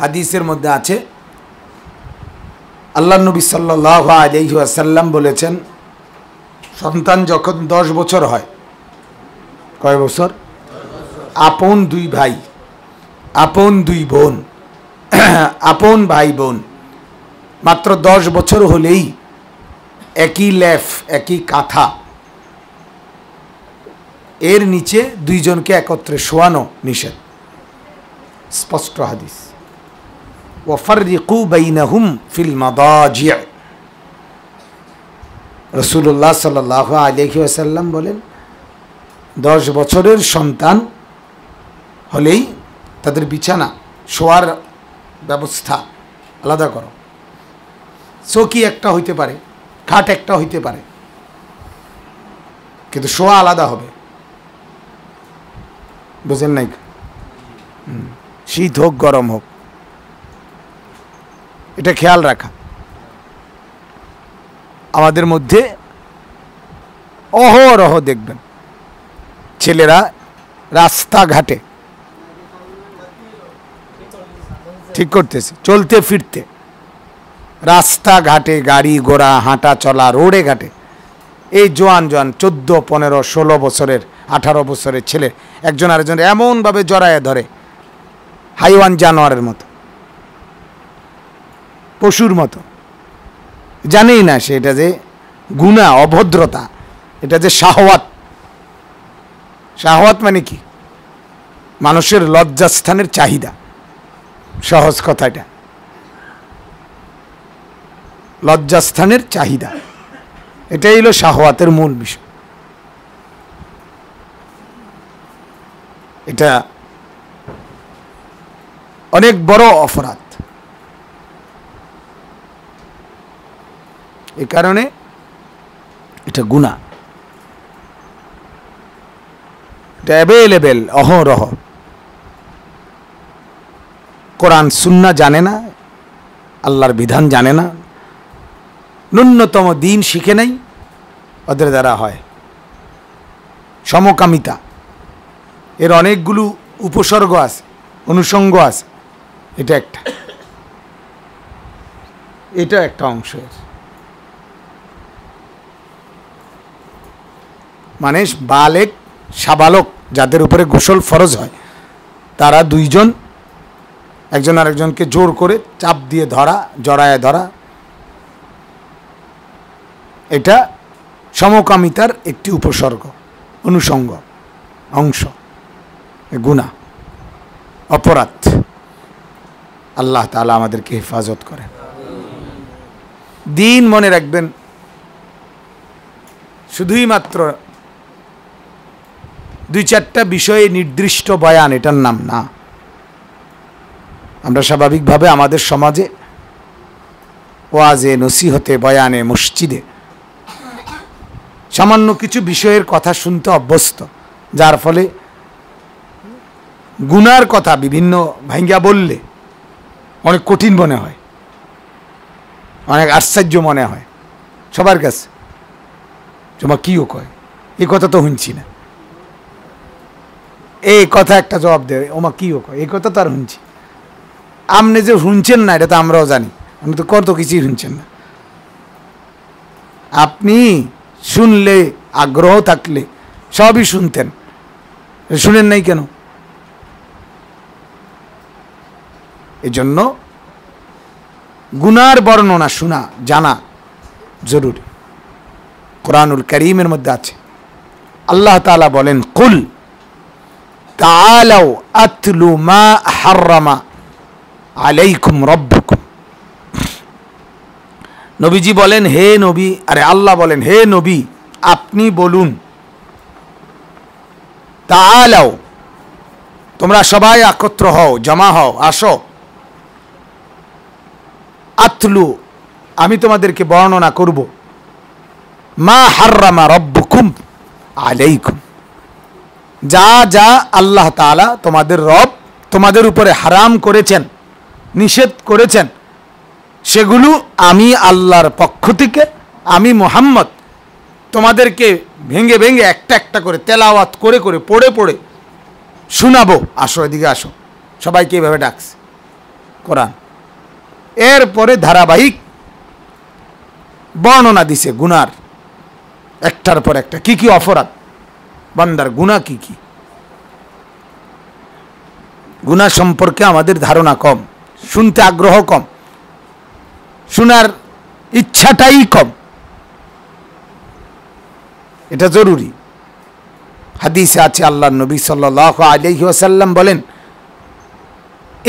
হাদিসের মধ্যে আছে আল্লাহ নবী সাল্লাহ আলহিহাসাল্লাম বলেছেন সন্তান যখন দশ বছর হয় কয় বছর আপন দুই ভাই আপন দুই বোন আপন ভাই বোন মাত্র দশ বছর হলেই একই লেফ একই কাঁথা এর নিচে দুইজনকে একত্রে শোয়ানো নিষেধ স্পষ্ট হাদিস ওফারিকু বাইনাহুম ফিল মাদাজিয়া রসুল্লাহ সাল্লাহ আলহি আসাল্লাম বলেন দশ বছরের সন্তান হলেই তাদের বিছানা শোয়ার ব্যবস্থা আলাদা করো চৌকি একটা হইতে পারে খাট একটা হইতে পারে কিন্তু শোয়া আলাদা হবে বুঝেন নাই শীত হোক গরম হোক এটা খেয়াল রাখা আমাদের মধ্যে অহরহ দেখবেন ছেলেরা রাস্তাঘাটে ঠিক করতেছে চলতে ফিরতে রাস্তাঘাটে গাড়ি ঘোড়া হাঁটা চলা রোডে ঘাটে এই জোয়ান জোয়ান চোদ্দো পনেরো ষোলো বছরের আঠারো বছরের ছেলে একজন আরেকজন এমনভাবে জড়ায় ধরে হাইওয়ান জানোয়ারের মতো পশুর মতো জানেই না সে এটা যে গুণা অভদ্রতা এটা যে শাহওয়াত শাহওয়াত মানে কি মানুষের লজ্জাস্থানের চাহিদা সহজ কথাটা লজ্জাস্থানের চাহিদা এটাই হলো শাহওয়াতের মূল বিষয় এটা অনেক বড় অপরাধ এ কারণে এটা গুণা এটা অ্যাভেলেবেল অহরহ কোরআন সুন্না জানে না আল্লাহর বিধান জানে না ন্যূনতম দিন শিখে নেই ওদের দ্বারা হয় সমকামিতা এর অনেকগুলো উপসর্গ আছে অনুষঙ্গ আছে এটা একটা এটা একটা অংশ আছে মানে বালেক সাবালক যাদের উপরে গোসল ফরজ হয় তারা দুইজন একজন আরেকজনকে জোর করে চাপ দিয়ে ধরা জড়ায় ধরা এটা সমকামিতার একটি উপসর্গ অনুষঙ্গ অংশ গুণা অপরাধ আল্লাহ তালা আমাদেরকে হেফাজত করেন দিন মনে রাখবেন শুধুই মাত্র দুই চারটা বিষয়ে নির্দিষ্ট বয়ান এটার নাম না আমরা স্বাভাবিকভাবে আমাদের সমাজে ওয়াজে নসিহতে বয়ানে মসজিদে সামান্য কিছু বিষয়ের কথা শুনতে অভ্যস্ত যার ফলে গুনার কথা বিভিন্ন ভাঙ্গা বললে অনেক কঠিন মনে হয় অনেক আশ্চর্য মনে হয় সবার কাছে তোমা ও কয় এ কথা তো শুনছি না এই কথা একটা জবাব দেবে ওমা কী ও এই কথা তো আর শুনছি আপনি যে শুনছেন না এটা তো আমরাও জানি আপনি তো কত কিছুই শুনছেন না আপনি শুনলে আগ্রহ থাকলে সবই শুনতেন শুনেন নাই কেন এজন্য গুনার বর্ণনা শোনা জানা জরুরি কোরআনুল করিমের মধ্যে আছে আল্লাহ তালা বলেন কুল তাআলাও আতলু মা হাররামা আলাইকুম রব্বুকুম নবীজি বলেন হে নবী আরে আল্লাহ বলেন হে নবী আপনি বলুন তাআলাও তোমরা সবাই একত্র হও জমা হও আসো আতলু আমি তোমাদেরকে বর্ণনা করব মা হাররামা রব্বুকুম আলাইকুম যা যা আল্লাহ তালা তোমাদের রব তোমাদের উপরে হারাম করেছেন নিষেধ করেছেন সেগুলো আমি আল্লাহর পক্ষ থেকে আমি মোহাম্মদ তোমাদেরকে ভেঙে ভেঙে একটা একটা করে তেলাওয়াত করে করে পড়ে পড়ে শোনাবো আসো এদিকে আসো সবাইকে এভাবে ডাকছে কোরআন এরপরে ধারাবাহিক বর্ণনা দিছে গুনার একটার পর একটা কি কি অপরাধ বান্দার গুণা কি কি গুণা সম্পর্কে আমাদের ধারণা কম শুনতে আগ্রহ কম শোনার ইচ্ছাটাই কম এটা জরুরি হাদিসে আছে আল্লাহ নবী সাল আলহি আসাল্লাম বলেন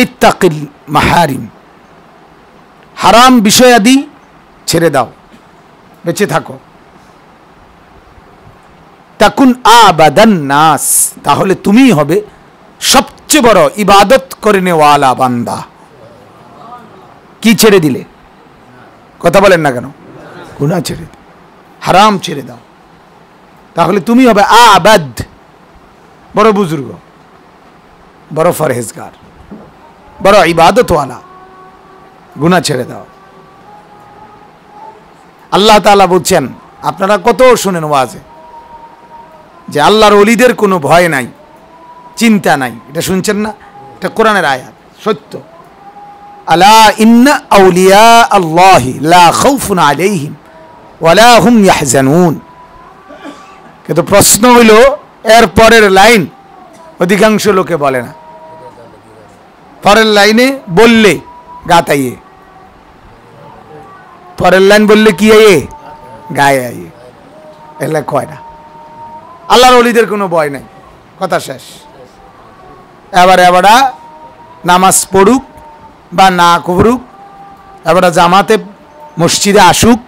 ইত্তাকিল মাহারিম হারাম বিষয়াদি ছেড়ে দাও বেঁচে থাকো তাকুন আবাদান নাস তাহলে তুমিই হবে সবচেয়ে বড় ইবাদত করে নেওয়ালা বান্দা কি ছেড়ে দিলে কথা বলেন না কেন গুণা ছেড়ে দাও হারাম ছেড়ে দাও তাহলে তুমি হবে আবাদ বড় বুজুর্গ বড় ফরহেজগার বড় ইবাদতওয়ালা গুণা ছেড়ে দাও আল্লাহ তালা বলছেন আপনারা কত শোনেন ওয়াজে যে আল্লাহর অলিদের কোনো ভয় নাই চিন্তা নাই এটা শুনছেন না এটা কোরআনের আয়াত সত্য আলা ইন্না আউলিয়া আল্লাহি লা খাউফুন আলাইহিম ওয়ালা হুম ইয়াহজানুন কিন্তু প্রশ্ন হইল এর পরের লাইন অধিকাংশ লোকে বলে না পরের লাইনে বললে গাতাইয়ে পরের লাইন বললে কি আয়ে গায়ে আইয়ে এলা কয় না আল্লাহর অলিদের কোনো ভয় নাই কথা শেষ এবার এবারা নামাজ পড়ুক বা না করুক এবারা জামাতে মসজিদে আসুক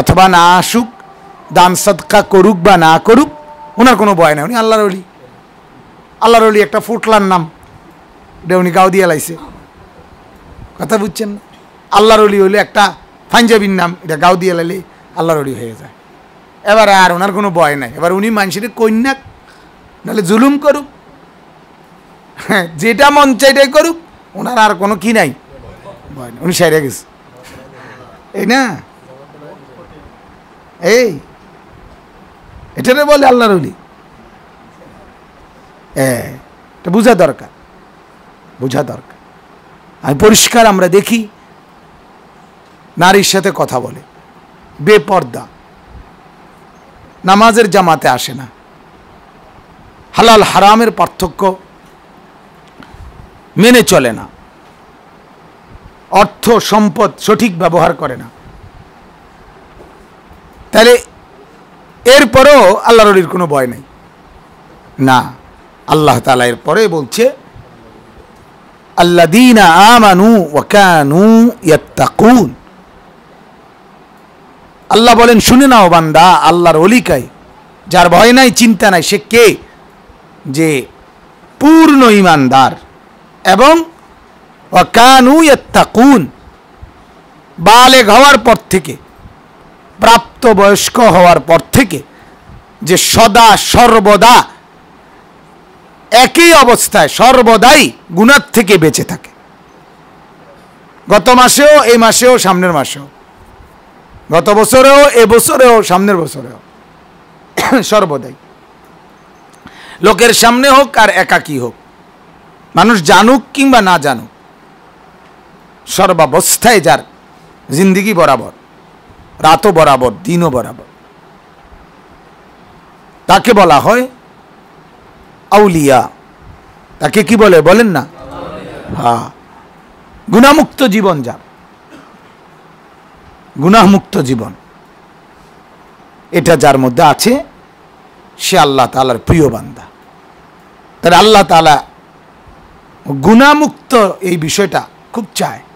অথবা না আসুক দান সৎকা করুক বা না করুক ওনার কোনো ভয় নাই উনি আল্লাহর অলি আল্লাহর অলি একটা ফুটলার নাম এটা উনি গাও দিয়ে লাইছে কথা বুঝছেন না আল্লাহর অলি হলে একটা পাঞ্জাবির নাম এটা গাও দিয়ে লাইলে আল্লাহর অলি হয়ে যায় এবার আর ওনার কোনো ভয় নাই এবার উনি মানুষের কন্যাক নাহলে জুলুম করুক হ্যাঁ যেটা মন চাইটাই করুক ওনার আর কোনো কি নাই ভয় নাই উনি সেরে গেছে এই না এই এটারে বলে আল্লাহর উলি হ্যাঁ এটা বোঝা দরকার বোঝা দরকার আমি পরিষ্কার আমরা দেখি নারীর সাথে কথা বলে বেপর্দা নামাজের জামাতে আসে না হালাল হারামের পার্থক্য মেনে চলে না অর্থ সম্পদ সঠিক ব্যবহার করে না তাহলে এরপরেও আল্লাহ রলির কোনো ভয় নেই না আল্লাহ তালা এরপরে বলছে দিন আমানু ওয়াকানু ইয়াত্তাকুন আল্লাহ বলেন শুনে নাও বান্দা আল্লাহর অলিকায় যার ভয় নাই চিন্তা নাই সে কে যে পূর্ণ ইমানদার এবং অকানু কুন বালেগ হওয়ার পর থেকে প্রাপ্ত বয়স্ক হওয়ার পর থেকে যে সদা সর্বদা একই অবস্থায় সর্বদাই গুণার থেকে বেঁচে থাকে গত মাসেও এই মাসেও সামনের মাসেও গত বছরেও এবছরেও সামনের বছরেও সর্বদাই লোকের সামনে হোক আর একাকী হোক মানুষ জানুক কিংবা না জানুক সর্বাবস্থায় যার জিন্দিগি বরাবর রাতও বরাবর দিনও বরাবর তাকে বলা হয় আউলিয়া তাকে কি বলে বলেন না হ্যাঁ গুণামুক্ত জীবন যার গুনামুক্ত জীবন এটা যার মধ্যে আছে সে আল্লাহ তালার প্রিয় বান্দা তাহলে আল্লাহ তালা গুণামুক্ত এই বিষয়টা খুব চায়